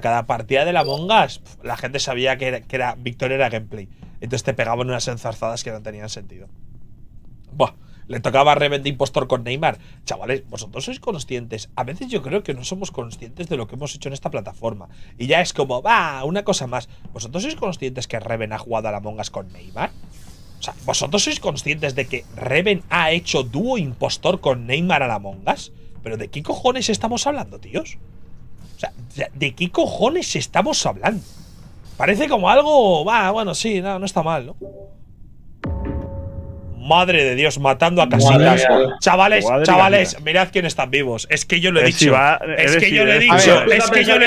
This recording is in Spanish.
cada partida de la Mongas, la gente sabía que era, que era, Victoria era gameplay. Entonces te pegaban unas enzarzadas que no tenían sentido. Buah, le tocaba Reven de Impostor con Neymar. Chavales, vosotros sois conscientes. A veces yo creo que no somos conscientes de lo que hemos hecho en esta plataforma. Y ya es como, va, una cosa más. ¿Vosotros sois conscientes que Reven ha jugado a la Mongas con Neymar? O sea, ¿vosotros sois conscientes de que Reven ha hecho dúo impostor con Neymar a la Mongas? ¿Pero de qué cojones estamos hablando, tíos? O sea, ¿de qué cojones estamos hablando? Parece como algo... Va, bueno, sí, no, no está mal, ¿no? Madre de Dios, matando a casitas. Chavales, chavales, mirad quién están vivos. Es que yo lo he dicho. es que yo lo he dicho. Es que yo lo he dicho.